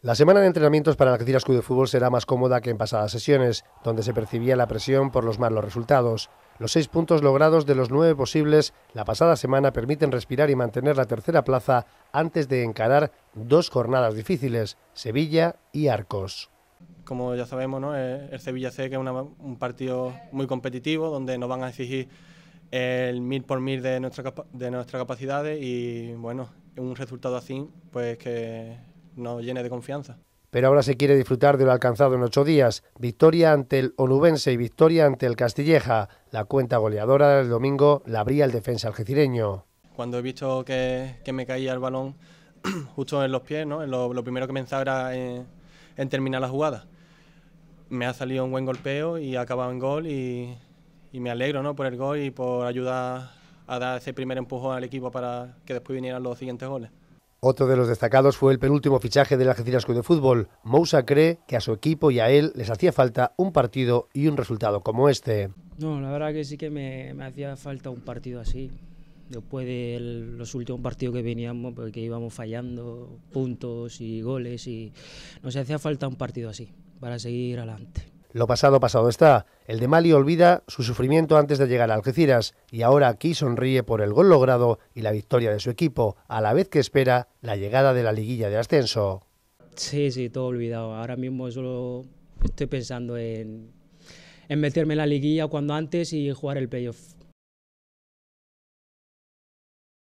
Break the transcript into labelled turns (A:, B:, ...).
A: La semana de entrenamientos para la Algeciras Club de Fútbol será más cómoda que en pasadas sesiones, donde se percibía la presión por los malos resultados. Los seis puntos logrados de los nueve posibles la pasada semana permiten respirar y mantener la tercera plaza antes de encarar dos jornadas difíciles, Sevilla y Arcos.
B: Como ya sabemos, eh, el Sevilla C que es un partido muy competitivo, donde nos van a exigir el mil por mil de, nuestra, de nuestras capacidades y bueno, un resultado así, pues que nos llene de confianza.
A: Pero ahora se quiere disfrutar de lo alcanzado en ocho días. Victoria ante el Onubense y victoria ante el Castilleja. La cuenta goleadora del domingo la abría el defensa algecireño.
B: Cuando he visto que, me caía el balón justo en los pies, En lo, primero que pensaba era eh, en, terminar la jugada. Me ha salido un buen golpeo y ha acabado en gol y, me alegro ¿no? por el gol y por ayudar a dar ese primer empujón al equipo para que después vinieran los siguientes goles.
A: Otro de los destacados fue el penúltimo fichaje del Algeciras Club de Fútbol. Moussa cree que a su equipo y a él les hacía falta un partido y un resultado como este.
C: No, la verdad que sí que me, hacía falta un partido así. Después de los últimos partidos que veníamos, porque pues, íbamos fallando puntos y goles, y nos hacía falta un partido así para seguir adelante.
A: Lo pasado pasado está. El de Mali olvida su sufrimiento antes de llegar a Algeciras y ahora aquí sonríe por el gol logrado y la victoria de su equipo, a la vez que espera la llegada de la liguilla de ascenso.
C: Sí, sí, todo olvidado. Ahora mismo solo estoy pensando en, en meterme en la liguilla cuando antes y jugar el playoff.